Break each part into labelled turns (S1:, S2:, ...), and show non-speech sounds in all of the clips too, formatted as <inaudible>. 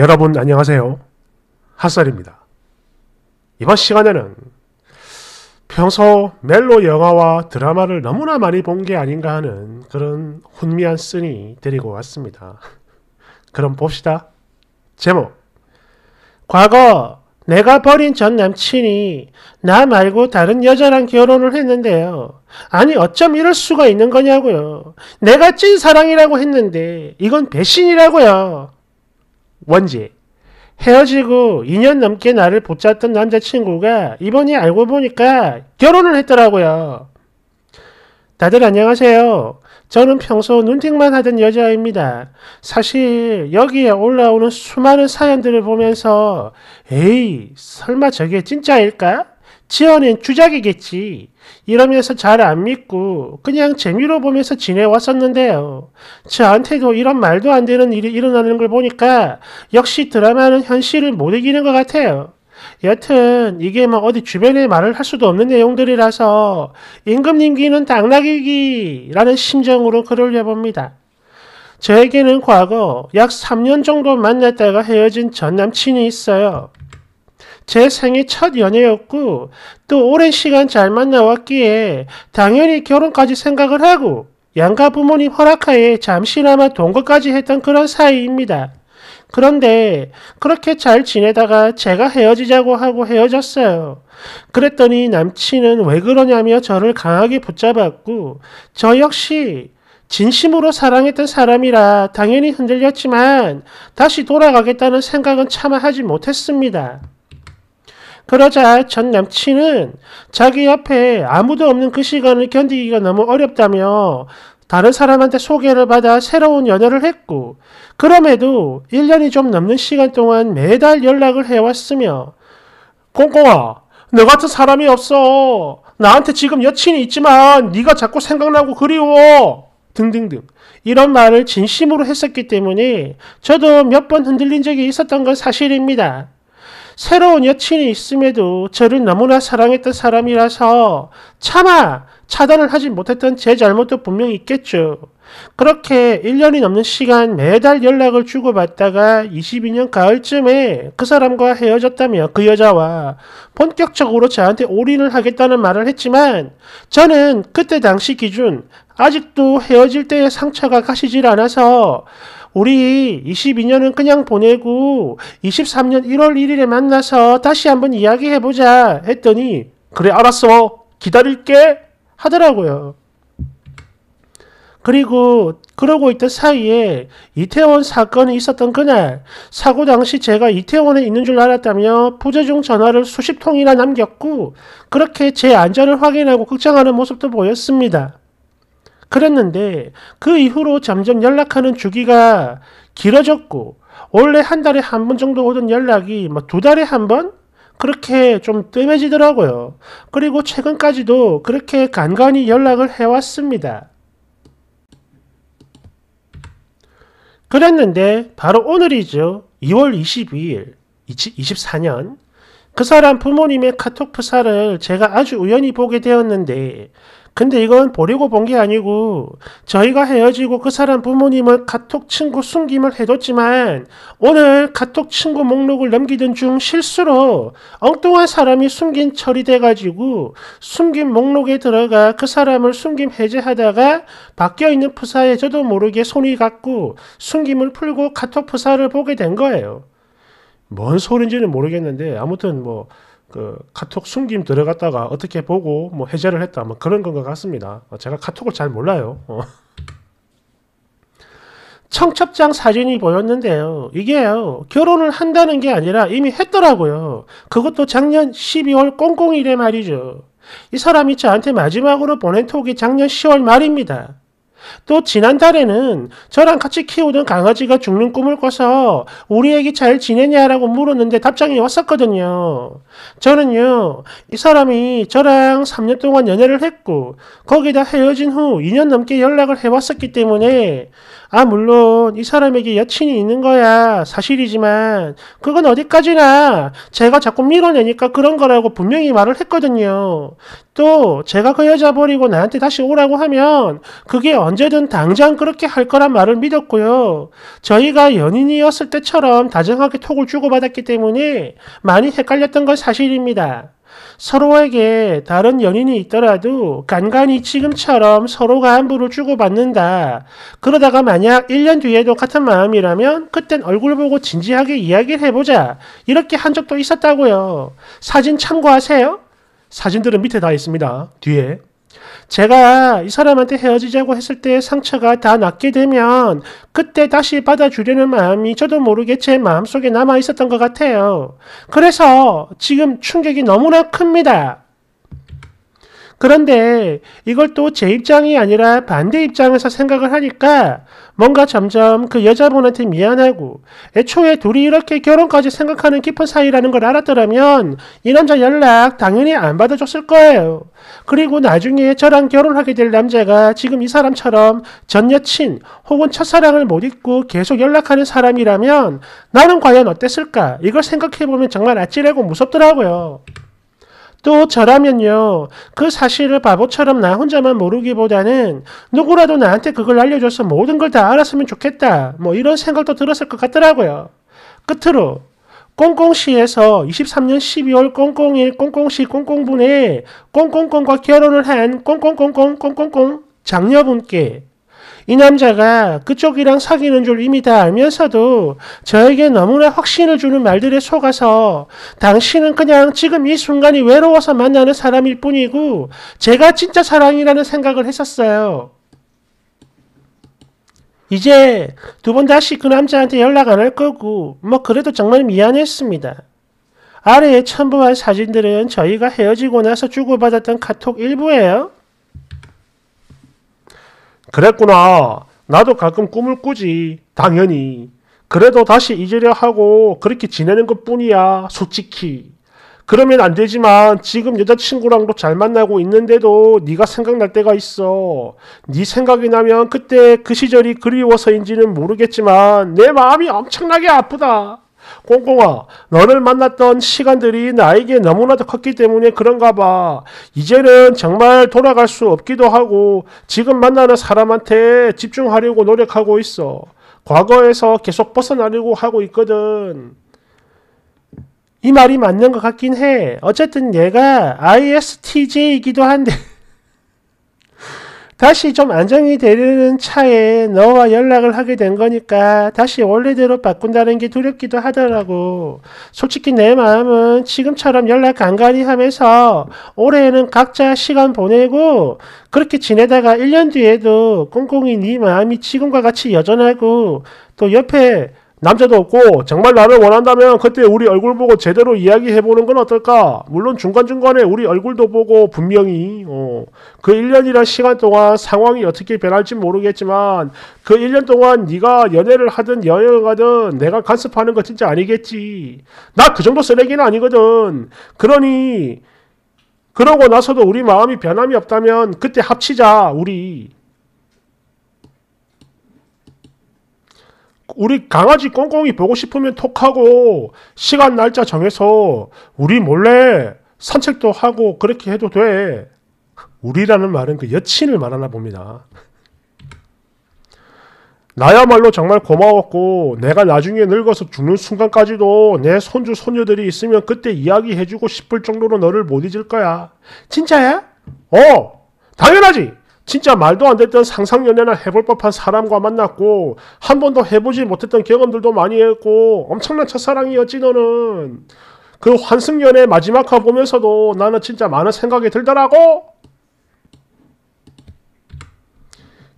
S1: 여러분 안녕하세요. 핫살입니다. 이번 시간에는 평소 멜로 영화와 드라마를 너무나 많이 본 게 아닌가 하는 그런 훈미한 쓴이 데리고 왔습니다. <laughs> 그럼 봅시다. 제목 과거 내가 버린 전 남친이 나 말고 다른 여자랑 결혼을 했는데요. 아니 어쩜 이럴 수가 있는 거냐고요. 내가 찐 사랑이라고 했는데 이건 배신이라고요. 원지. 헤어지고 2년 넘게 나를 붙잡던 남자친구가 이번에 알고 보니까 결혼을 했더라고요. 다들 안녕하세요. 저는 평소 눈팅만 하던 여자입니다. 사실 여기에 올라오는 수많은 사연들을 보면서 에이 설마 저게 진짜일까? 지어낸 주작이겠지. 이러면서 잘 안 믿고 그냥 재미로 보면서 지내왔었는데요. 저한테도 이런 말도 안 되는 일이 일어나는 걸 보니까 역시 드라마는 현실을 못 이기는 것 같아요. 여튼 이게 뭐 어디 주변에 말을 할 수도 없는 내용들이라서 임금님귀는 당나귀기라는 심정으로 글을 올려봅니다. 저에게는 과거 약 3년 정도 만났다가 헤어진 전 남친이 있어요. 제 생애 첫 연애였고 또 오랜 시간 잘 만나왔기에 당연히 결혼까지 생각을 하고 양가 부모님 허락하에 잠시나마 동거까지 했던 그런 사이입니다. 그런데 그렇게 잘 지내다가 제가 헤어지자고 하고 헤어졌어요. 그랬더니 남친은 왜 그러냐며 저를 강하게 붙잡았고 저 역시 진심으로 사랑했던 사람이라 당연히 흔들렸지만 다시 돌아가겠다는 생각은 차마 하지 못했습니다. 그러자 전 남친은 자기 옆에 아무도 없는 그 시간을 견디기가 너무 어렵다며 다른 사람한테 소개를 받아 새로운 연애를 했고, 그럼에도 1년이 좀 넘는 시간 동안 매달 연락을 해왔으며, 꽁꽁아, 너 같은 사람이 없어. 나한테 지금 여친이 있지만 네가 자꾸 생각나고 그리워. 등등등. 이런 말을 진심으로 했었기 때문에 저도 몇 번 흔들린 적이 있었던 건 사실입니다. 새로운 여친이 있음에도 저를 너무나 사랑했던 사람이라서 차마 차단을 하지 못했던 제 잘못도 분명히 있겠죠. 그렇게 1년이 넘는 시간 매달 연락을 주고받다가 22년 가을쯤에 그 사람과 헤어졌다며 그 여자와 본격적으로 저한테 올인을 하겠다는 말을 했지만 저는 그때 당시 기준 아직도 헤어질 때의 상처가 가시질 않아서 우리 22년은 그냥 보내고 23년 1월 1일에 만나서 다시 한번 이야기해보자 했더니 그래 알았어 기다릴게 하더라고요. 그리고 그러고 있던 사이에 이태원 사건이 있었던 그날 사고 당시 제가 이태원에 있는 줄 알았다며 부재중 전화를 수십 통이나 남겼고 그렇게 제 안전을 확인하고 걱정하는 모습도 보였습니다. 그랬는데 그 이후로 점점 연락하는 주기가 길어졌고 원래 한 달에 한 번 정도 오던 연락이 뭐두 달에 한 번? 그렇게 좀 뜸해지더라고요. 그리고 최근까지도 그렇게 간간히 연락을 해왔습니다. 그랬는데 바로 오늘이죠. 2월 22일 24년 그 사람 부모님의 카톡 프사를 제가 아주 우연히 보게 되었는데 근데 이건 보려고 본 게 아니고 저희가 헤어지고 그 사람 부모님은 카톡 친구 숨김을 해뒀지만 오늘 카톡 친구 목록을 넘기던 중 실수로 엉뚱한 사람이 숨긴 처리돼가지고 숨긴 목록에 들어가 그 사람을 숨김 해제하다가 바뀌어있는 프사에 저도 모르게 손이 갔고 숨김을 풀고 카톡 프사를 보게 된 거예요. 뭔 소린지는 모르겠는데 아무튼 뭐그 카톡 숨김 들어갔다가 어떻게 보고 뭐 해제를 했다 뭐 그런 건것 같습니다. 어, 제가 카톡을 잘 몰라요. 어. 청첩장 사진이 보였는데요. 이게요. 결혼을 한다는 게 아니라 이미 했더라고요. 그것도 작년 12월 꽁꽁일에 말이죠. 이 사람이 저한테 마지막으로 보낸 톡이 작년 10월 말입니다. 또 지난달에는 저랑 같이 키우던 강아지가 죽는 꿈을 꿔서 우리 애기 잘 지내냐라고 물었는데 답장이 왔었거든요. 저는요, 이 사람이 저랑 3년 동안 연애를 했고, 거기다 헤어진 후 2년 넘게 연락을 해왔었기 때문에 아, 물론 이 사람에게 여친이 있는 거야. 사실이지만 그건 어디까지나 제가 자꾸 밀어내니까 그런 거라고 분명히 말을 했거든요. 또 제가 그 여자 버리고 나한테 다시 오라고 하면 그게 언제든 당장 그렇게 할 거란 말을 믿었고요. 저희가 연인이었을 때처럼 다정하게 톡을 주고받았기 때문에 많이 헷갈렸던 건 사실입니다. 서로에게 다른 연인이 있더라도 간간히 지금처럼 서로가 함부로 주고받는다. 그러다가 만약 1년 뒤에도 같은 마음이라면 그땐 얼굴 보고 진지하게 이야기를 해보자. 이렇게 한 적도 있었다고요. 사진 참고하세요. 사진들은 밑에 다 있습니다. 뒤에. 제가 이 사람한테 헤어지자고 했을 때 상처가 다 낫게 되면 그때 다시 받아주려는 마음이 저도 모르게 제 마음속에 남아 있었던 것 같아요. 그래서 지금 충격이 너무나 큽니다. 그런데 이걸 또 제 입장이 아니라 반대 입장에서 생각을 하니까 뭔가 점점 그 여자분한테 미안하고 애초에 둘이 이렇게 결혼까지 생각하는 깊은 사이라는 걸 알았더라면 이 남자 연락 당연히 안 받아줬을 거예요. 그리고 나중에 저랑 결혼하게 될 남자가 지금 이 사람처럼 전 여친 혹은 첫사랑을 못 잊고 계속 연락하는 사람이라면 나는 과연 어땠을까? 이걸 생각해보면 정말 아찔하고 무섭더라고요. 또 저라면요. 그 사실을 바보처럼 나 혼자만 모르기보다는 누구라도 나한테 그걸 알려줘서 모든 걸 다 알았으면 좋겠다. 뭐 이런 생각도 들었을 것 같더라고요. 끝으로 꽁꽁시에서 23년 12월 꽁꽁일 꽁꽁시 꽁꽁분에 꽁꽁꽁과 결혼을 한 꽁꽁꽁꽁 꽁꽁꽁 장녀분께 이 남자가 그쪽이랑 사귀는 줄 이미 다 알면서도 저에게 너무나 확신을 주는 말들에 속아서 당신은 그냥 지금 이 순간이 외로워서 만나는 사람일 뿐이고 제가 진짜 사랑이라는 생각을 했었어요. 이제 두 번 다시 그 남자한테 연락 안 할 거고 뭐 그래도 정말 미안했습니다. 아래에 첨부한 사진들은 저희가 헤어지고 나서 주고받았던 카톡 일부예요. 그랬구나. 나도 가끔 꿈을 꾸지. 당연히. 그래도 다시 잊으려 하고 그렇게 지내는 것 뿐이야. 솔직히. 그러면 안 되지만 지금 여자친구랑도 잘 만나고 있는데도 네가 생각날 때가 있어. 네 생각이 나면 그때 그 시절이 그리워서인지는 모르겠지만 내 마음이 엄청나게 아프다. 꽁꽁아, 너를 만났던 시간들이 나에게 너무나도 컸기 때문에 그런가 봐. 이제는 정말 돌아갈 수 없기도 하고 지금 만나는 사람한테 집중하려고 노력하고 있어. 과거에서 계속 벗어나려고 하고 있거든. 이 말이 맞는 것 같긴 해. 어쨌든 얘가 ISTJ이기도 한데 다시 좀 안정이 되려는 차에 너와 연락을 하게 된 거니까 다시 원래대로 바꾼다는 게 두렵기도 하더라고. 솔직히 내 마음은 지금처럼 연락 간간히 하면서 올해에는 각자 시간 보내고 그렇게 지내다가 1년 뒤에도 꽁꽁이 네 마음이 지금과 같이 여전하고 또 옆에 남자도 없고 정말 나를 원한다면 그때 우리 얼굴 보고 제대로 이야기해보는 건 어떨까? 물론 중간중간에 우리 얼굴도 보고 분명히 어, 그 1년이란 시간 동안 상황이 어떻게 변할지 모르겠지만 그 1년 동안 네가 연애를 하든 여행을 가든 내가 간섭하는 거 진짜 아니겠지. 나 그 정도 쓰레기는 아니거든. 그러니 그러고 나서도 우리 마음이 변함이 없다면 그때 합치자 우리. 우리 강아지 꽁꽁이 보고 싶으면 톡하고 시간 날짜 정해서 우리 몰래 산책도 하고 그렇게 해도 돼. 우리라는 말은 그 여친을 말하나 봅니다. 나야말로 정말 고마웠고 내가 나중에 늙어서 죽는 순간까지도 내 손주 손녀들이 있으면 그때 이야기해주고 싶을 정도로 너를 못 잊을 거야. 진짜야? 어! 당연하지! 진짜 말도 안 됐던 상상연애나 해볼 법한 사람과 만났고 한 번도 해보지 못했던 경험들도 많이 했고 엄청난 첫사랑이었지 너는 그 환승연애 마지막 화 보면서도 나는 진짜 많은 생각이 들더라고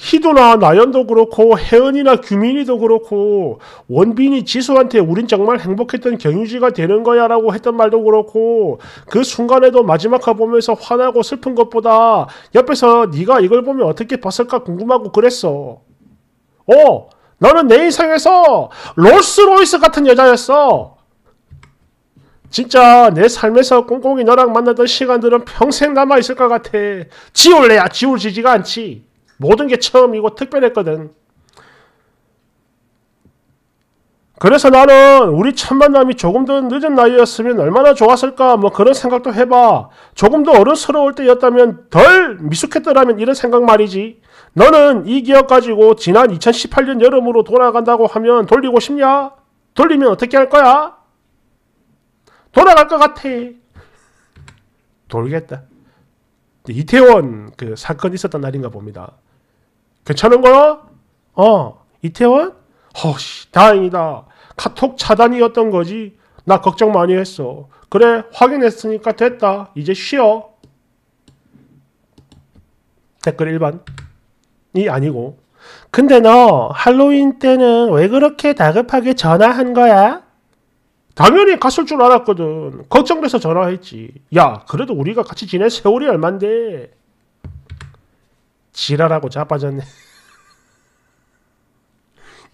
S1: 희도나 나연도 그렇고 혜은이나 규민이도 그렇고 원빈이 지수한테 우린 정말 행복했던 경유지가 되는 거야 라고 했던 말도 그렇고 그 순간에도 마지막 화 보면서 화나고 슬픈 것보다 옆에서 네가 이걸 보면 어떻게 봤을까 궁금하고 그랬어 어 너는 내이상에서 롤스로이스 같은 여자였어 진짜 내 삶에서 꽁꽁이 너랑 만나던 시간들은 평생 남아있을 것 같아 지울래야 지울지지가 않지 모든 게 처음이고 특별했거든. 그래서 나는 우리 첫 만남이 조금 더 늦은 나이였으면 얼마나 좋았을까 뭐 그런 생각도 해봐. 조금 더 어른스러울 때였다면 덜 미숙했더라면 이런 생각 말이지. 너는 이 기억 가지고 지난 2018년 여름으로 돌아간다고 하면 돌리고 싶냐? 돌리면 어떻게 할 거야? 돌아갈 것 같아. 돌겠다. 이태원 그 사건이 있었던 날인가 봅니다. 괜찮은 거야? 어, 이태원? 허씨, 다행이다. 카톡 차단이었던 거지. 나 걱정 많이 했어. 그래, 확인했으니까 됐다. 이제 쉬어. 댓글 1번. 이 아니고. 근데 너 할로윈 때는 왜 그렇게 다급하게 전화한 거야? 당연히 갔을 줄 알았거든. 걱정돼서 전화했지. 야, 그래도 우리가 같이 지낸 세월이 얼만데. 지랄하고 자빠졌네.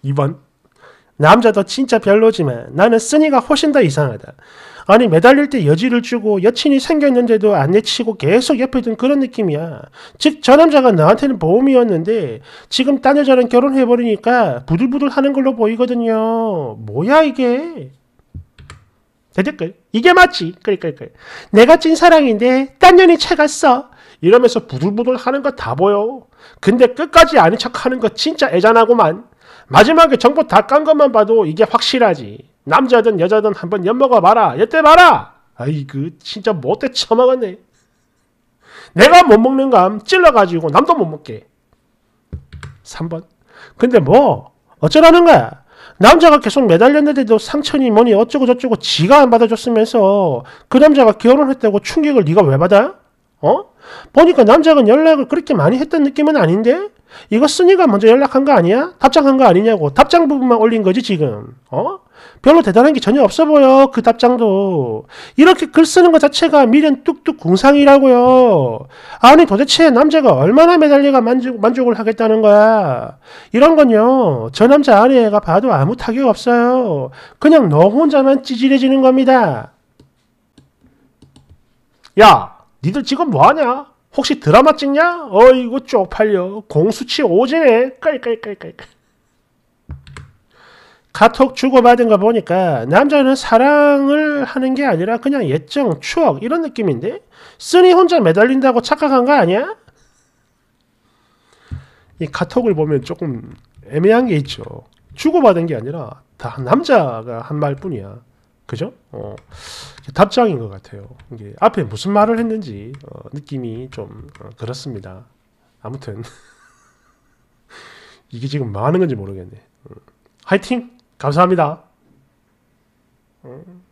S1: 2번 <laughs> 남자도 진짜 별로지만 나는 쓰니가 훨씬 더 이상하다. 아니 매달릴 때 여지를 주고 여친이 생겼는데도 안 내치고 계속 옆에 둔 그런 느낌이야. 즉 저 남자가 나한테는 보험이었는데 지금 딴 여자랑 결혼해버리니까 부들부들하는 걸로 보이거든요. 뭐야 이게? 대댓글 이게 맞지? 그러니 내가 찐 사랑인데 딴 년이 채갔어. 이러면서 부들부들 하는 거 다 보여. 근데 끝까지 아닌 척 하는 거 진짜 애잔하고만 마지막에 정보 다 깐 것만 봐도 이게 확실하지. 남자든 여자든 한번 엿먹어 봐라. 여태 봐라. 아이그 진짜 못돼 처먹었네. 내가 못 먹는 감 찔러가지고 남도 못 먹게. 3번. 근데 뭐 어쩌라는 거야. 남자가 계속 매달렸는데도 상처니 뭐니 어쩌고 저쩌고 지가 안 받아줬으면서 그 남자가 결혼했다고 충격을 네가 왜 받아? 어? 보니까 남자가 연락을 그렇게 많이 했던 느낌은 아닌데? 이거 쓰니가 먼저 연락한 거 아니야? 답장한 거 아니냐고. 답장 부분만 올린 거지, 지금. 어? 별로 대단한 게 전혀 없어 보여, 그 답장도. 이렇게 글 쓰는 것 자체가 미련 뚝뚝 궁상이라고요. 아니, 도대체 남자가 얼마나 매달려가 만족, 만족을 하겠다는 거야. 이런 건요, 저 남자 아내가 봐도 아무 타격 없어요. 그냥 너 혼자만 찌질해지는 겁니다. 야! 니들 지금 뭐하냐? 혹시 드라마 찍냐? 어이구 쪽팔려. 공수치 오지네. 깔깔깔깔깔. 카톡 주고받은 거 보니까 남자는 사랑을 하는 게 아니라 그냥 예정, 추억 이런 느낌인데 쓰니 혼자 매달린다고 착각한 거 아니야? 이 카톡을 보면 조금 애매한 게 있죠. 주고받은 게 아니라 다 남자가 한 말뿐이야. 그죠? 어, 답장인 것 같아요. 이게 앞에 무슨 말을 했는지 어, 느낌이 좀 어, 그렇습니다. 아무튼 <laughs> 이게 지금 뭐 하는 건지 모르겠네. 음. 화이팅! 감사합니다. 음.